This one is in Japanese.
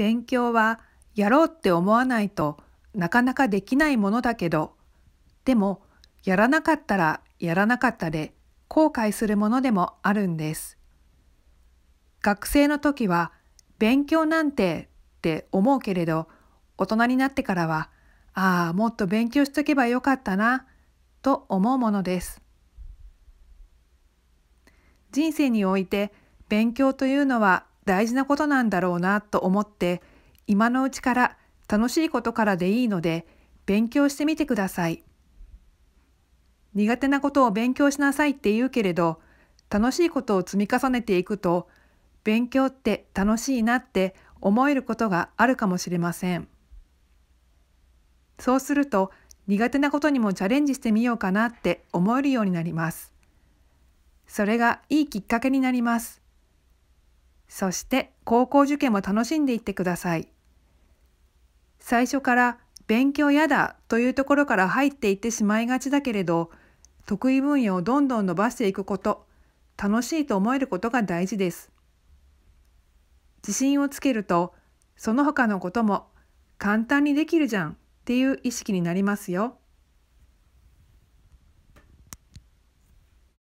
勉強はやろうって思わないとなかなかできないものだけど、でもやらなかったらやらなかったで後悔するものでもあるんです。学生の時は勉強なんてって思うけれど、大人になってからは、ああ、もっと勉強しとけばよかったな、と思うものです。人生において勉強というのは大事なことなんだろうなと思って今のうちから楽しいことからでいいので勉強してみてください。苦手なことを勉強しなさいって言うけれど楽しいことを積み重ねていくと勉強って楽しいなって思えることがあるかもしれません。そうすると苦手なことにもチャレンジしてみようかなって思えるようになります。それがいいきっかけになります。そして高校受験も楽しんでいってください。最初から勉強やだというところから入っていってしまいがちだけれど、得意分野をどんどん伸ばしていくこと、楽しいと思えることが大事です。自信をつけると、その他のことも簡単にできるじゃんっていう意識になりますよ。